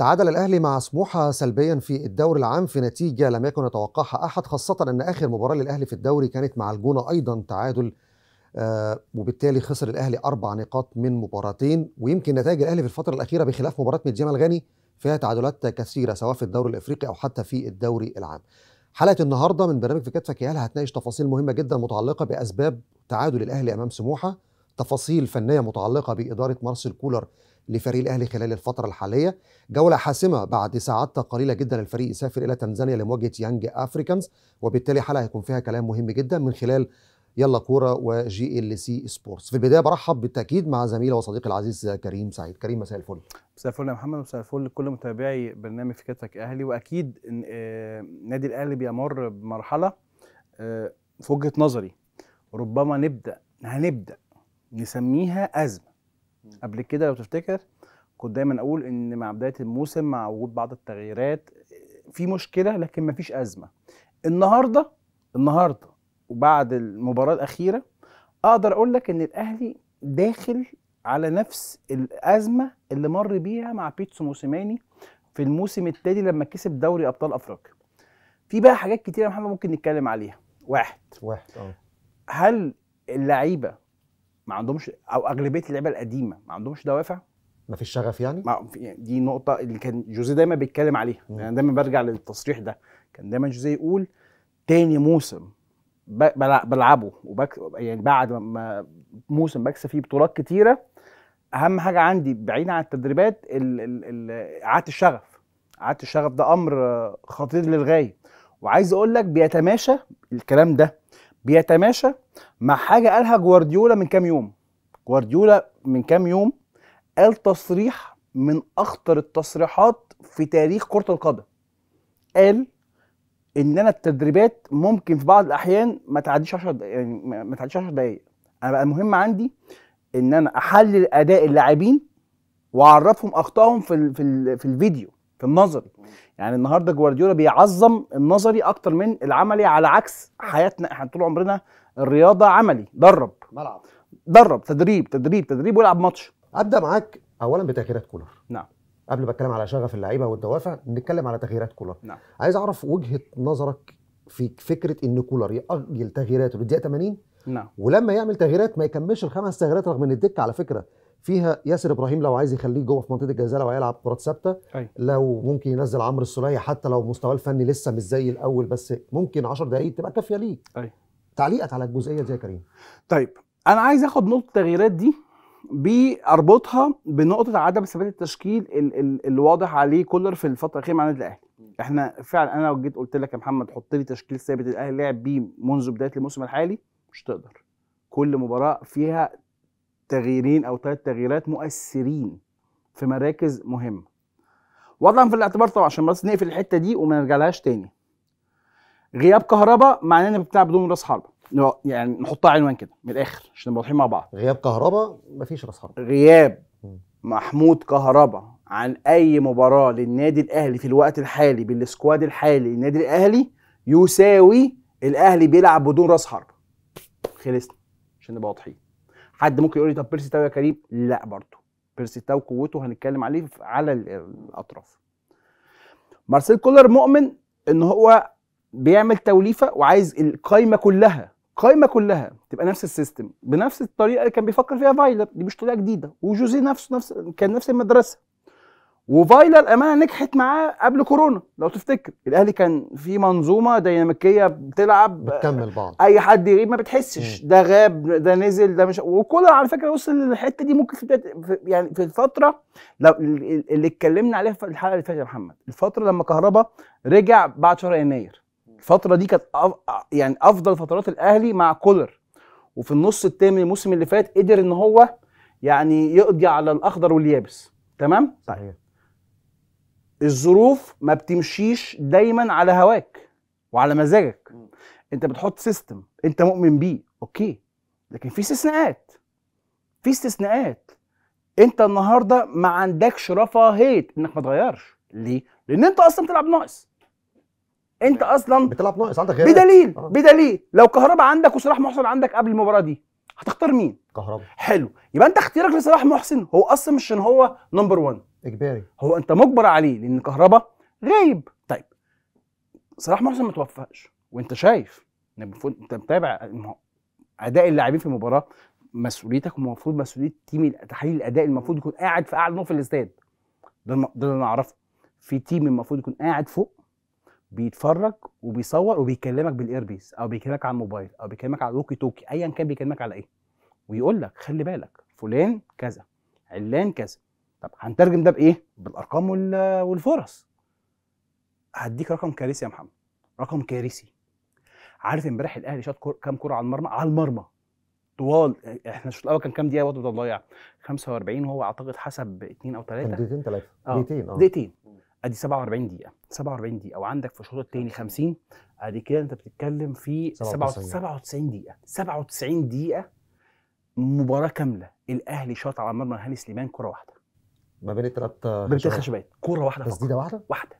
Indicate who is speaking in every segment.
Speaker 1: تعادل الأهلي مع سموحة سلبيا في الدوري العام في نتيجة لم يكن يتوقعها أحد خاصة أن آخر مباراة للأهلي في الدوري كانت مع الجونة أيضا تعادل آه، وبالتالي خسر الأهلي أربع نقاط من مباراتين ويمكن نتائج الأهلي في الفترة الأخيرة بخلاف مباراة ميديا الغني فيها تعادلات كثيرة سواء في الدوري الإفريقي أو حتى في الدوري العام حلقة النهاردة من برنامج في كتفك يا هتناقش تفاصيل مهمة جدا متعلقة بأسباب تعادل الأهلي أمام سموحة تفاصيل فنية متعلقة بإدارة مارسيل كولر لفريق الاهلي خلال الفتره الحاليه جوله حاسمه بعد ساعات قليله جدا الفريق يسافر الى تنزانيا لمواجهه يانج افريكانز وبالتالي حلقه هيكون فيها كلام مهم جدا من خلال يلا كوره وجي ال سي سبورتس في البدايه برحب بالتاكيد مع زميلي وصديقي العزيز كريم سعيد كريم مساء الفل
Speaker 2: مساء الفل يا محمد مساء الفل لكل متابعي برنامج فكرتك اهلي واكيد آه، نادي الاهلي بيمر بمرحله آه، في وجهه نظري ربما نبدا هنبدا نسميها ازمه قبل كده لو تفتكر كنت دايما اقول ان مع بدايه الموسم مع وجود بعض التغييرات في مشكله لكن مفيش ازمه النهارده النهارده وبعد المباراه الاخيره اقدر اقول لك ان الاهلي داخل على نفس الازمه اللي مر بيها مع بيتسو موسيماني في الموسم التالي لما كسب دوري ابطال افريقيا في بقى حاجات كتيره يا محمد ممكن نتكلم عليها واحد واحد اه هل اللعيبه ما عندهمش او اغلبيه اللعيبه القديمه ما عندهمش دوافع ما فيش شغف يعني؟ ما دي نقطه اللي كان جوزيه دايما بيتكلم عليها انا يعني دايما برجع للتصريح ده كان دايما جوزيه يقول تاني موسم بلعبه وبك يعني بعد ما موسم بكسب فيه بطولات كتيره اهم حاجه عندي بعيدا عن التدريبات اعاده الشغف اعاده الشغف ده امر خطير للغايه وعايز اقول لك بيتماشى الكلام ده بيتماشى مع حاجه قالها جوارديولا من كام يوم جوارديولا من كام يوم قال تصريح من اخطر التصريحات في تاريخ كره القدم قال ان انا التدريبات ممكن في بعض الاحيان ما تعديش 10 يعني ما تعديش 10 دقائق انا بقى المهم عندي ان انا احلل اداء اللاعبين واعرفهم اخطائهم في في, في الفيديو في النظري يعني النهارده جوارديولا بيعظم النظري اكتر من العملي على عكس حياتنا احنا طول عمرنا الرياضه عملي درب ملعب درب تدريب تدريب تدريب والعب ماتش ابدا معاك اولا بتغييرات كولر نعم قبل ما اتكلم على شغف
Speaker 1: اللعيبه والدوافع نتكلم على تغييرات كولر نعم عايز اعرف وجهه نظرك في فكره ان كولر ياجل تغييراته للدقيقه 80 نعم ولما يعمل تغييرات ما يكملش الخمس تغييرات رغم ان الدكه على فكره فيها ياسر ابراهيم لو عايز يخليه جوه في منطقه الجزاء لو هيلعب كرات ثابته أيوه. لو ممكن ينزل عمرو السوليه حتى لو مستواه الفني لسه مش زي الاول بس ممكن 10 دقائق
Speaker 2: تبقى كافيه ليه أي. أيوه. تعليقك على الجزئيه دي يا كريم طيب انا عايز اخد نقطه التغييرات دي باربطها بنقطه عدم ثبات التشكيل اللي واضح عليه كولر في الفتره الاخيره مع النادي الاهلي احنا فعلا انا لو جيت قلت لك يا محمد حط لي تشكيل ثابت الاهلي لعب بيه منذ بدايه الموسم الحالي مش تقدر كل مباراه فيها تغييرين او ثلاث تغييرات مؤثرين في مراكز مهمه وضعا في الاعتبار طبعا عشان بس نقفل الحته دي وما نرجعلهاش تاني غياب كهرباء معناه ان بتلعب بدون راس حربه يعني نحطها عنوان كده من الاخر عشان نبقى واضحين مع بعض غياب كهرباء
Speaker 1: مفيش راس حربه
Speaker 2: غياب محمود كهرباء عن اي مباراه للنادي الاهلي في الوقت الحالي بالسكواد الحالي للنادي الاهلي يساوي الاهلي بيلعب بدون راس حربه خلصنا عشان نبقى واضحين حد ممكن يقول لي طب بيرسي تاو يا كريم لا برضه بيرسي تاو قوته هنتكلم عليه على الاطراف مارسيل كولر مؤمن ان هو بيعمل توليفه وعايز القايمه كلها القايمه كلها تبقى نفس السيستم بنفس الطريقه اللي كان بيفكر فيها فايلر دي مش طريقه جديده وجوزي نفسه نفس كان نفس المدرسه وفايلا الامانه نجحت معاه قبل كورونا لو تفتكر الاهلي كان في منظومه ديناميكيه بتلعب بتكمل بعض اي حد يغيب ما بتحسش ده غاب ده نزل ده مش وكولر على فكره وصل للحته دي ممكن في يعني في الفتره اللي اتكلمنا عليها في الحلقه اللي فاتت يا محمد الفتره لما كهربا رجع بعد شهر يناير الفتره دي كانت أف... يعني افضل فترات الاهلي مع كولر وفي النص من الموسم اللي فات قدر ان هو يعني يقضي على الاخضر واليابس تمام؟ صحيح الظروف ما بتمشيش دايما على هواك وعلى مزاجك انت بتحط سيستم انت مؤمن بيه اوكي لكن في استثناءات في استثناءات انت النهارده ما عندكش رفاهيه انك ما تغيرش ليه لان انت اصلا بتلعب ناقص انت اصلا بتلعب ناقص عندك غيرك بدليل آه. بدليل لو كهربا عندك وصلاح محسن عندك قبل المباراه دي هتختار مين كهربا حلو يبقى انت اختيارك لصلاح محسن هو اصلا مش ان هو نمبر 1 اجباري هو انت مجبر عليه لان الكهرباء غايب طيب صلاح محسن ما توفقش وانت شايف انت متابع اداء اللاعبين في المباراه مسؤوليتك ومفروض مسؤوليه تيم تحليل الاداء المفروض يكون قاعد في اعلى نقطه في الاستاد ده ده اللي انا اعرفه في تيم المفروض يكون قاعد فوق بيتفرج وبيصور وبيكلمك بالايربيس او بيكلمك على الموبايل او بيكلمك على الوكي توكي ايا كان بيكلمك على ايه ويقول لك خلي بالك فلان كذا علان كذا طب هنترجم ده بايه؟ بالارقام والفرص هديك رقم كارثي يا محمد رقم كارثي عارف امبارح الاهلي شاط كام كره على المرمى على المرمى طوال احنا الشوط الاول كان كام دقيقه وقت بدل ضايع 45 وهو اعتقد حسب 2 او 3 دقيقتين 3 آه. دقيقتين اه دقيقتين ادي 47 دقيقه 47 دقيقه وعندك في الشوط الثاني 50 ادي كده انت بتتكلم في 97 دقيقه 97 دقيقه مباراه كامله الاهلي شاط على مرمى هاني سليمان كره واحده ما بين الثلاث بين خشبات كوره واحده فقط تسديده واحده؟ واحده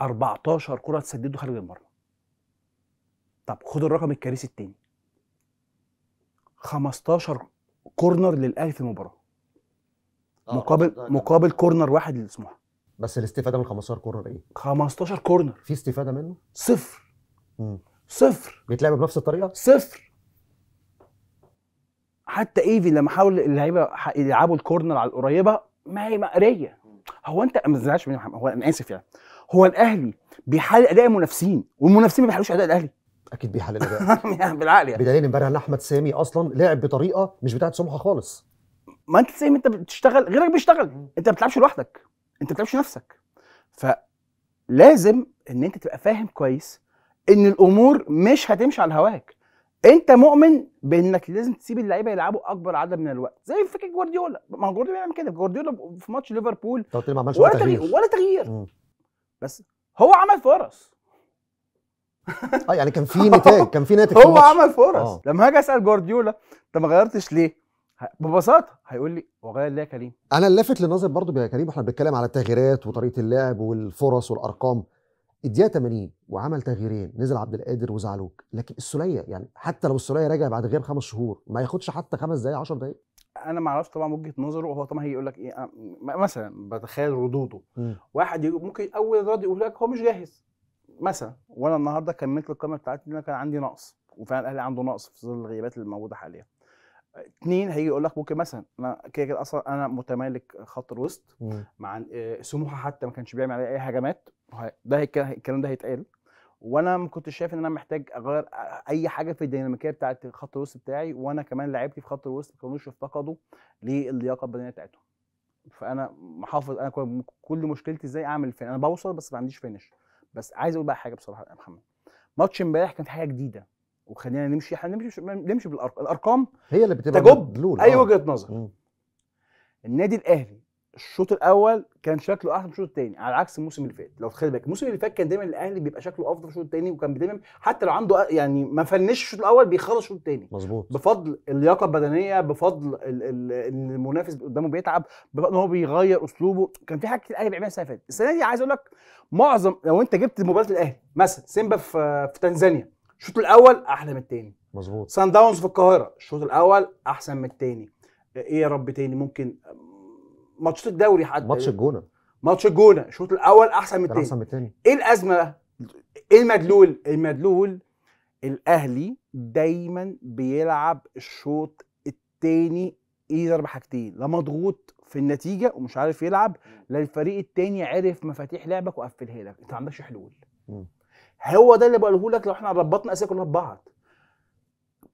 Speaker 2: 14 كوره اتسددوا خارج المرمى طب خد الرقم الكارثي الثاني 15 كورنر للاهلي في المباراه آه، مقابل آه. مقابل كورنر واحد لسموحه بس الاستفاده من 15 كورنر ايه 15 كورنر في استفاده منه صفر مم. صفر بيتلعب بنفس الطريقه صفر حتى ايفي لما حاول اللعيبه يلعبوا الكورنر على القريبه ما هي مقريه هو انت ما تزعلش مني هو انا اسف يعني هو الاهلي بيحلل اداء المنافسين والمنافسين ما بيحللوش اداء الاهلي اكيد بيحلل اداء يعني بالعقل يعني بدليل امبارح ان احمد سامي اصلا لعب بطريقه مش بتاعت سمحه خالص ما انت سامي انت بتشتغل غيرك بيشتغل انت ما بتلعبش لوحدك انت ما بتلعبش نفسك فلازم ان انت تبقى فاهم كويس ان الامور مش هتمشي على هواك انت مؤمن بانك لازم تسيب اللعيبه يلعبوا اكبر عدد من الوقت زي فكره جوارديولا ما هو جوارديولا بيعمل كده جوارديولا في ماتش ليفربول طيب
Speaker 1: ما عملش ولا تغيير ولا
Speaker 2: تغيير بس هو عمل فرص اه يعني كان في نتاج كان في ناتج هو عمل فرص آه. لما هاجي اسال جوارديولا انت ما غيرتش ليه ببساطه هيقول لي وغير ليه يا كريم
Speaker 1: انا اللافت لنظر برضو يا كريم احنا بنتكلم على التغييرات وطريقه اللعب والفرص والارقام الدقيقه 80 وعمل تغييرين نزل عبد القادر وزعلوك لكن السوليه يعني حتى لو السوليه راجع بعد غياب خمس شهور ما ياخدش حتى خمس دقائق 10
Speaker 2: دقائق انا ما اعرفش طبعا وجهه نظره هو طبعا هيقول لك ايه مثلا بتخيل ردوده م. واحد ممكن اول رد يقول لك هو مش جاهز مثلا وانا النهارده كملت القائمه بتاعتي انا كان عندي نقص وفعلا الاهلي عنده نقص في ظل الغيابات اللي موجوده حاليا اثنين هيجي يقول لك ممكن مثلا انا كده كده اصلا انا متمالك خط الوسط مع آه، سموحه حتى ما كانش بيعمل عليه اي هجمات ده الكلام ده هيتقال وانا ما كنتش شايف ان انا محتاج اغير اي حاجه في الديناميكيه بتاعه خط الوسط بتاعي وانا كمان لعيبتي في خط الوسط ما كانوش افتقدوا للياقه البدنيه بتاعتهم فانا محافظ انا كل مشكلتي ازاي اعمل فين انا بوصل بس ما عنديش فينش بس عايز اقول بقى حاجه بصراحه يا محمد ماتش امبارح كان حاجه جديده وخلينا نمشي احنا نمشي نمشي بالارقام الارقام هي اللي بتبقى تجب اي أيوة آه. وجهه نظر النادي الاهلي الشوط الاول كان شكله احسن من الشوط الثاني على عكس الموسم اللي فات لو تخلي بالك الموسم اللي فات كان دايما الاهلي بيبقى شكله افضل في الشوط الثاني وكان دايما حتى لو عنده يعني ما فنش الشوط الاول بيخلص الشوط الثاني مظبوط بفضل اللياقه البدنيه بفضل ان المنافس قدامه بيتعب بفضل ان هو بيغير اسلوبه كان في حاجات كتير الاهلي بيعملها السنه اللي فاتت السنه دي عايز اقول لك معظم لو انت جبت مباراه الاهلي مثلا سيمبا في تنزانيا الشوط الاول احلى من الثاني مظبوط سان داونز في القاهره الشوط الاول احسن من الثاني ايه يا رب تاني ممكن ماتشات الدوري حتى ماتش الجونه ماتش الجونه الشوط الاول احسن من الثاني احسن من الثاني ايه الازمه بقى؟ ايه المدلول؟ المدلول الاهلي دايما بيلعب الشوط الثاني يضرب إيه حاجتين لا مضغوط في النتيجه ومش عارف يلعب لا الفريق الثاني عرف مفاتيح لعبك وقفلها لك انت ما عندكش حلول هو ده اللي بقوله لك لو احنا ربطنا اسئله كلها ببعض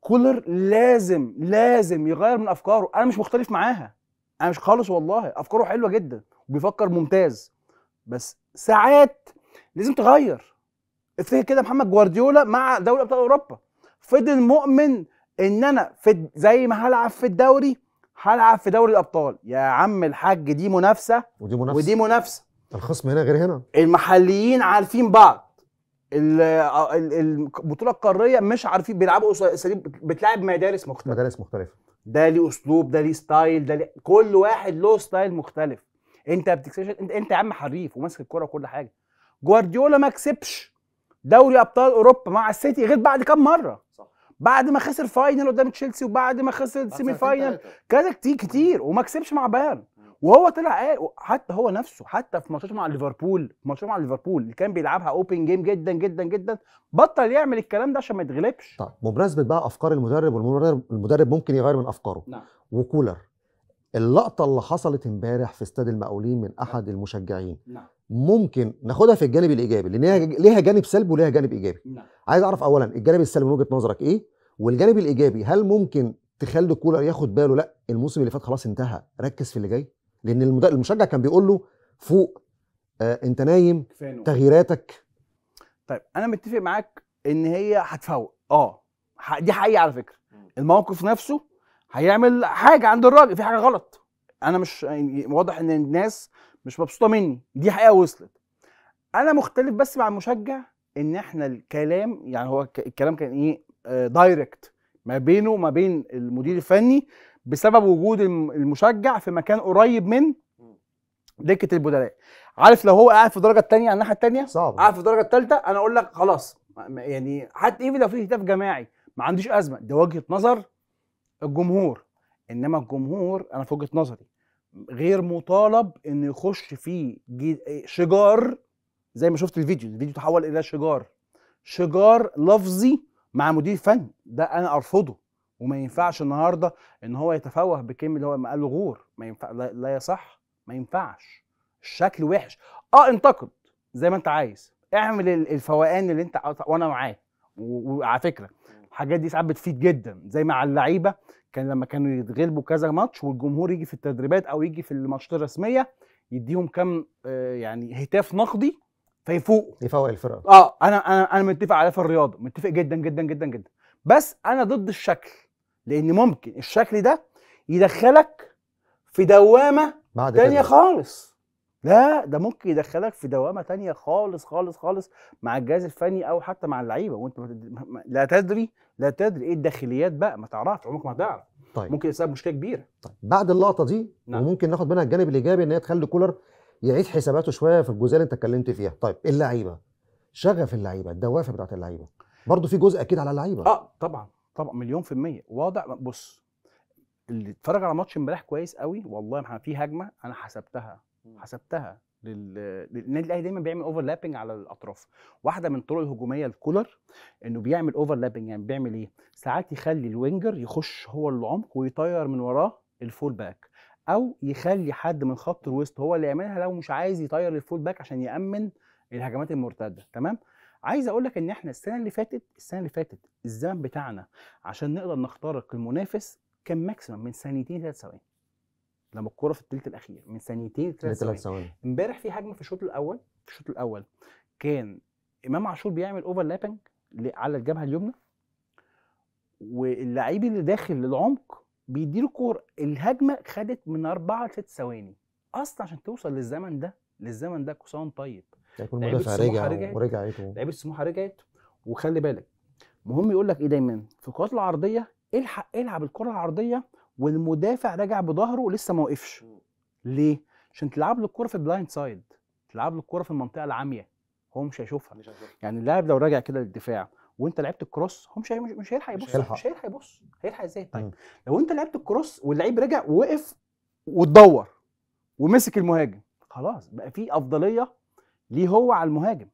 Speaker 2: كولر لازم لازم يغير من افكاره انا مش مختلف معاها انا مش خالص والله افكاره حلوه جدا وبيفكر ممتاز بس ساعات لازم تغير افتكر كده محمد جوارديولا مع دوري ابطال اوروبا فضل مؤمن ان انا في زي ما هلعب في الدوري هلعب في دوري الابطال يا عم الحاج دي منافسه ودي منافسه ودي منافسه
Speaker 1: الخصم هنا غير هنا
Speaker 2: المحليين عارفين بعض البطوله القاريه مش عارفين بيلعبوا بتلعب مدارس مختلفه مدارس مختلفه ده ليه اسلوب ده ليه ستايل ده ليه كل واحد له ستايل مختلف انت بتكسبش انت انت يا عم حريف وماسك الكوره وكل حاجه جوارديولا ما كسبش دوري ابطال اوروبا مع السيتي غير بعد كام مره صح. بعد ما خسر فاينل قدام تشيلسي وبعد ما خسر سيمي فاينل كذا كتير كتير وما كسبش مع بايرن وهو طلع قال حتى هو نفسه حتى في ماتشاته مع ليفربول ماتشاته مع ليفربول اللي كان بيلعبها اوبن جيم جدا جدا جدا بطل يعمل الكلام ده عشان ما يتغلبش طب
Speaker 1: بمناسبه بقى افكار المدرب والمدرب المدرب ممكن يغير من افكاره نعم وكولر اللقطه اللي حصلت امبارح في استاد المقاولين من احد نعم. المشجعين نعم ممكن ناخدها في الجانب الايجابي لان ليها جانب سلبي وليها جانب ايجابي نعم. عايز اعرف اولا الجانب السلبي من وجهه نظرك ايه والجانب الايجابي هل ممكن تخلي كولر ياخد باله لا الموسم اللي فات خلاص انتهى ركز في اللي جاي لان المشجع كان بيقول له فوق آه انت نايم تغييراتك
Speaker 2: طيب انا متفق معاك ان هي هتفوق اه دي حقيقه على فكره الموقف نفسه هيعمل حاجه عند الراجل في حاجه غلط انا مش يعني واضح ان الناس مش مبسوطه مني دي حقيقه وصلت انا مختلف بس مع المشجع ان احنا الكلام يعني هو الكلام كان ايه دايركت آه، ما بينه وما بين المدير الفني بسبب وجود المشجع في مكان قريب من دكه البدلاء عارف لو هو قاعد في الدرجه الثانيه على الناحيه الثانيه صعب قاعد في الدرجه الثالثه انا اقول لك خلاص يعني حتى ايفن لو في هتاف جماعي ما عنديش ازمه دي وجهه نظر الجمهور انما الجمهور انا في وجهه نظري غير مطالب انه يخش في شجار زي ما شفت الفيديو الفيديو تحول الى شجار شجار لفظي مع مدير فني ده انا ارفضه وما ينفعش النهارده ان هو يتفوه بكلمه اللي هو ما قاله غور ما ينفع لا, يصح ما ينفعش الشكل وحش اه انتقد زي ما انت عايز اعمل الفوقان اللي انت وانا معاه وعلى فكره الحاجات دي ساعات بتفيد جدا زي مع اللعيبه كان لما كانوا يتغلبوا كذا ماتش والجمهور يجي في التدريبات او يجي في الماتشات الرسميه يديهم كم آه، يعني هتاف نقدي فيفوقوا يفوق الفرقه اه انا انا انا متفق على في الرياضه متفق جدا جدا جدا جدا بس انا ضد الشكل لان ممكن الشكل ده يدخلك في دوامه بعد تانية كده. خالص لا ده ممكن يدخلك في دوامه تانية خالص خالص خالص مع الجهاز الفني او حتى مع اللعيبه وانت لا تدري لا تدري ايه الداخليات بقى ما تعرفش عمرك ما هتعرف طيب ممكن يسبب مشكله كبيره طيب بعد اللقطه دي نعم. وممكن ناخد منها الجانب الايجابي ان هي تخلي كولر يعيد حساباته
Speaker 1: شويه في الجزئيه اللي انت اتكلمت فيها طيب اللعيبه شغف اللعيبه الدوافع بتاعت اللعيبه برضه في جزء اكيد على اللعيبه اه
Speaker 2: طبعا طبعا مليون في الميه واضح بص اللي اتفرج على ماتش امبارح كويس قوي والله ما في هجمه انا حسبتها حسبتها للنادي الاهلي دايما بيعمل اوفرلابنج على الاطراف واحده من الطرق الهجوميه لكولر انه بيعمل اوفرلابنج يعني بيعمل ايه ساعات يخلي الوينجر يخش هو العمق ويطير من وراه الفول باك او يخلي حد من خط الوسط هو اللي يعملها لو مش عايز يطير الفول باك عشان يامن الهجمات المرتده تمام عايز اقول لك ان احنا السنه اللي فاتت السنه اللي فاتت الزمن بتاعنا عشان نقدر نخترق المنافس كان ماكسيمم من ثانيتين ثلاث ثواني لما الكوره في الثلث الاخير من ثانيتين ثلاث ثواني امبارح في هجمه في الشوط الاول في الشوط الاول كان امام عاشور بيعمل اوفرلابنج على الجبهه اليمنى واللعيب اللي داخل للعمق له كور الهجمه خدت من اربعه لست ثواني اصلا عشان توصل للزمن ده للزمن ده كوسان طيب هيكون مدافع رجع ورجعت لعيبه السموحه رجعت وخلي بالك مهم يقول لك ايه دايما في الكرات العرضيه الحق العب الكره العرضيه والمدافع راجع بظهره لسه ما وقفش ليه؟ عشان تلعب له الكره في البلايند سايد تلعب له الكره في المنطقه العاميه هو مش هيشوفها يعني اللاعب لو راجع كده للدفاع وانت لعبت الكروس هو مش مش هيلحق يبص مش هيلحق يبص هيلحق ازاي طيب لو انت لعبت الكروس واللعيب رجع ووقف وتدور ومسك المهاجم خلاص بقى في
Speaker 1: افضليه ليه هو على المهاجم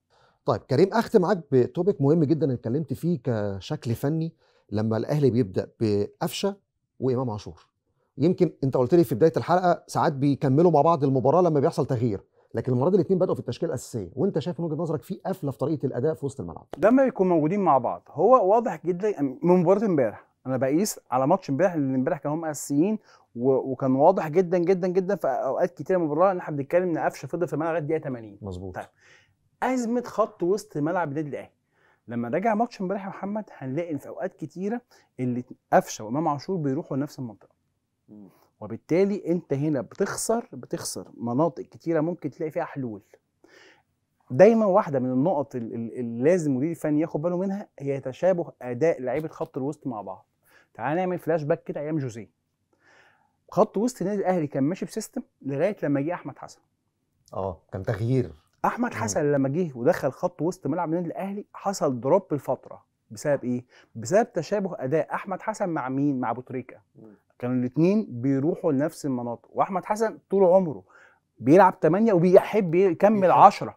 Speaker 1: طيب كريم اختم معاك بتوبيك مهم جدا اتكلمت فيه كشكل فني لما الاهلي بيبدا بقفشه وامام عاشور يمكن انت قلت لي في بدايه الحلقه ساعات بيكملوا مع بعض المباراه لما بيحصل تغيير لكن المره دي الاثنين بداوا في التشكيله الاساسيه وانت شايف من وجهه نظرك في قفله في طريقه الاداء في وسط الملعب
Speaker 2: لما يكونوا موجودين مع بعض هو واضح جدا من مباراه امبارح انا بقيس على ماتش امبارح اللي امبارح كانوا هم اساسيين وكان واضح جدا جدا جدا في اوقات كتيره من المباراه ان احنا بنتكلم ان قفشه فضل في الملعب لغايه الدقيقه 80 مظبوط طيب ازمه خط وسط ملعب النادي الاهلي لما راجع ماتش امبارح يا محمد هنلاقي ان في اوقات كتيره اللي قفشه وامام عاشور بيروحوا لنفس المنطقه وبالتالي انت هنا بتخسر بتخسر مناطق كتيره ممكن تلاقي فيها حلول دايما واحده من النقط اللي لازم المدير الفني ياخد باله منها هي تشابه اداء لعيبه خط الوسط مع بعض تعال نعمل فلاش باك كده ايام جوزيه خط وسط النادي الاهلي كان ماشي بسيستم لغايه لما جه احمد حسن اه كان تغيير احمد حسن لما جه ودخل خط وسط ملعب النادي الاهلي حصل دروب الفتره بسبب ايه بسبب تشابه اداء احمد حسن مع مين مع بوتريكا كانوا الاثنين بيروحوا لنفس المناطق واحمد حسن طول عمره بيلعب 8 وبيحب يكمل 10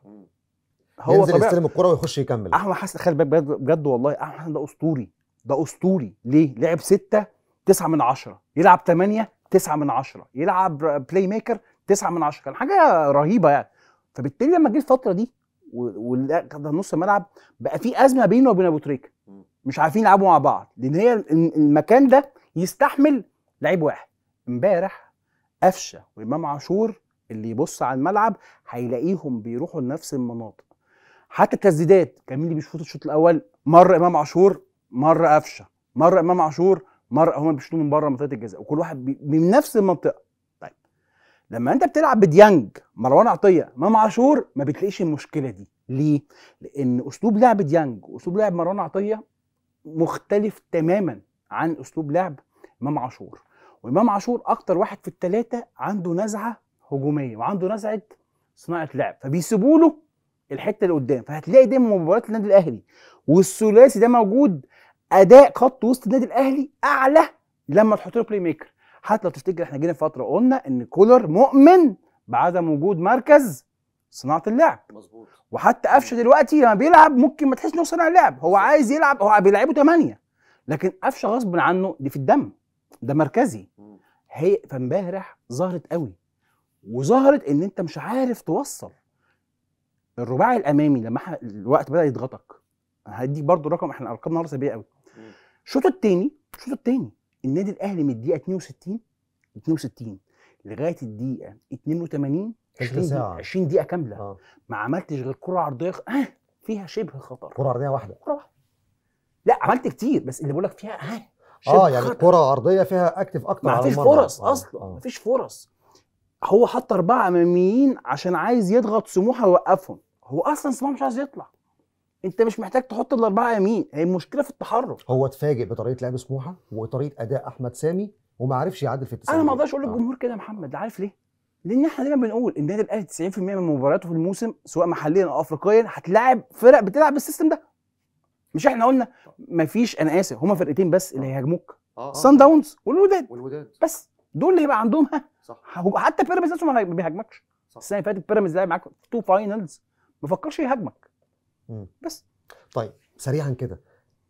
Speaker 2: هو ينزل يستلم
Speaker 1: الكره ويخش يكمل
Speaker 2: احمد حسن خلي بالك بجد والله احمد حسن ده اسطوري ده اسطوري ليه لعب 6 9 من 10 يلعب 8 تسعة من عشرة يلعب بلاي ميكر تسعة من عشرة كان حاجه رهيبه يعني فبالتالي لما جه الفتره دي نص الملعب بقى في ازمه بينه وبين ابو تريكه مش عارفين يلعبوا مع بعض لان هي المكان ده يستحمل لعيب واحد امبارح قفشه وامام عاشور اللي يبص على الملعب هيلاقيهم بيروحوا لنفس المناطق حتى التسديدات كان مين اللي بيشوط الشوط الاول مره امام عاشور مره قفشه مره امام عاشور مره هما بيشوطوا من بره منطقه الجزاء وكل واحد بي... من نفس المنطقه طيب لما انت بتلعب بديانج مروان عطيه امام عاشور ما بتلاقيش المشكله دي ليه لان اسلوب لعب ديانج واسلوب لعب مروان عطيه مختلف تماما عن اسلوب لعب امام عاشور وامام عاشور اكتر واحد في الثلاثه عنده نزعه هجوميه وعنده نزعه صناعه لعب فبيسيبوا له الحته اللي قدام فهتلاقي دايما مباريات النادي الاهلي والثلاثي ده موجود اداء خط وسط النادي الاهلي اعلى لما تحط له بلاي ميكر حتى لو تفتكر احنا جينا فتره قلنا ان كولر مؤمن بعدم وجود مركز صناعه اللعب مظبوط وحتى قفشه دلوقتي لما بيلعب ممكن ما تحسش انه صانع لعب هو عايز يلعب هو بيلعبه ثمانيه لكن قفشه غصب عنه دي في الدم ده مركزي هي فامبارح ظهرت قوي وظهرت ان انت مش عارف توصل الرباعي الامامي لما الوقت بدا يضغطك هدي برضو رقم احنا ارقامنا النهارده سيئه قوي الشوط الثاني الشوط الثاني النادي الاهلي من الدقيقه 62 62 لغايه الدقيقه 82 20 دقيقه 20 دقيقه كامله آه. ما عملتش غير كره عرضيه آه فيها شبه خطر كره عرضيه واحده كره واحده لا عملت كتير بس اللي بقول لك فيها آه اه يعني الكرة العرضيه فيها اكتف اكتر ما فيش فرص آه. اصلا آه. ما فيش فرص هو حط اربعه اماميين عشان عايز يضغط سموحه ويوقفهم هو اصلا سموحه مش عايز يطلع انت مش محتاج تحط الاربعه يمين هي
Speaker 1: المشكله في التحرك هو اتفاجئ بطريقه لعب سموحه وطريقه اداء احمد سامي وما عرفش يعدل في التسعين
Speaker 2: انا ما اقدرش اقول آه. للجمهور كده يا محمد عارف ليه لان احنا دايما بنقول ان النادي الاهلي 90% من مبارياته في الموسم سواء محليا او افريقيا هتلاعب فرق بتلعب بالسيستم ده مش احنا قلنا مفيش انا اسف هما فرقتين بس اللي آه. هيهاجموك آه آه. سان داونز والوداد والوداد بس دول اللي هيبقى عندهم ها صح حتى بيراميدز نفسه ما بيهاجمكش السنه اللي فاتت بيراميدز لعب معاك تو فاينلز ما فكرش يهاجمك مم. بس
Speaker 1: طيب سريعا كده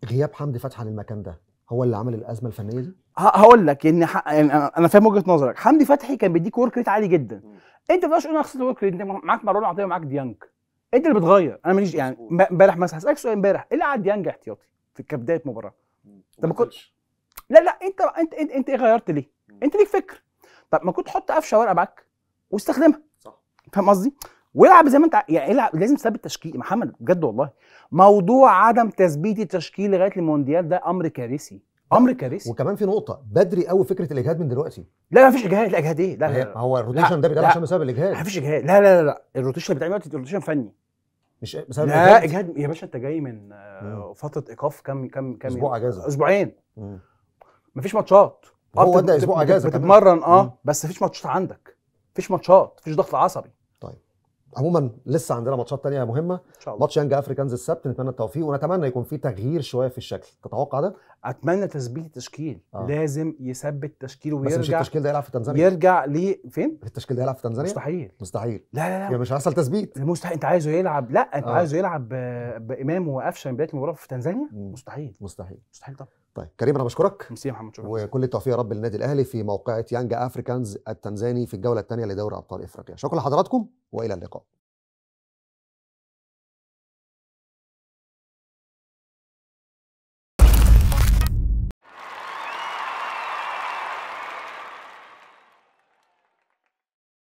Speaker 2: غياب حمدي فتحي عن المكان ده هو اللي عمل الازمه الفنيه دي هقول لك ان ح... يعني انا فاهم وجهه نظرك حمدي فتحي كان بيديك ورك ريت عالي جدا مم. انت ما تقدرش تقول انا خسرت ورك ريت انت معاك مروان عطيه ومعاك ديانج انت اللي بتغير انا ماليش يعني امبارح مثلا هسالك سؤال امبارح ايه اللي قعد ديانج احتياطي في بدايه مباراه انت ما كنتش لا لا انت انت انت, انت ايه غيرت ليه؟ انت ليك فكر طب ما كنت تحط قفشه ورقه معاك واستخدمها صح فاهم قصدي؟ والعب زي ما انت يعني العب لازم تثبت تشكيل محمد بجد والله موضوع عدم تثبيت التشكيل لغايه المونديال ده امر كارثي آه. امر كارثي وكمان في نقطه بدري قوي فكره الاجهاد من دلوقتي لا ما فيش اجهاد لا اجهاد ايه لا, لا, لا هو الروتيشن ده بيتعمل عشان بسبب الاجهاد ما فيش اجهاد لا لا لا, لا. الروتيشن بتاع دلوقتي روتيشن فني مش بسبب لا اجهاد يا باشا انت جاي من آه، فتره ايقاف كم كم كم اسبوع اجازه اسبوعين مفيش ماتشات هو أه، ده اسبوع اجازه بتتمرن اه بس مفيش ماتشات عندك مفيش ماتشات مفيش ضغط عصبي عموما
Speaker 1: لسه عندنا ماتشات تانية مهمه ماتش يانج افريكانز السبت نتمنى التوفيق ونتمنى يكون في تغيير شويه في
Speaker 2: الشكل تتوقع ده اتمنى تثبيت تشكيل آه. لازم يثبت تشكيله ويرجع بس مش التشكيل ده يلعب في تنزانيا يرجع ليه فين التشكيل ده يلعب في تنزانيا مستحيل مستحيل لا لا لا يعني مش هيحصل تثبيت مستحيل انت عايزه يلعب لا انت آه. عايزه يلعب بامام وقفشه من بدايه المباراه في تنزانيا مستحيل مستحيل مستحيل طبعا
Speaker 1: طيب كريم انا بشكرك ميرسي يا محمد شكرا وكل التوفيق يا رب للنادي الاهلي في موقعه يانجا افريكانز التنزاني في الجوله الثانيه لدوري ابطال افريقيا شكرا لحضراتكم والى اللقاء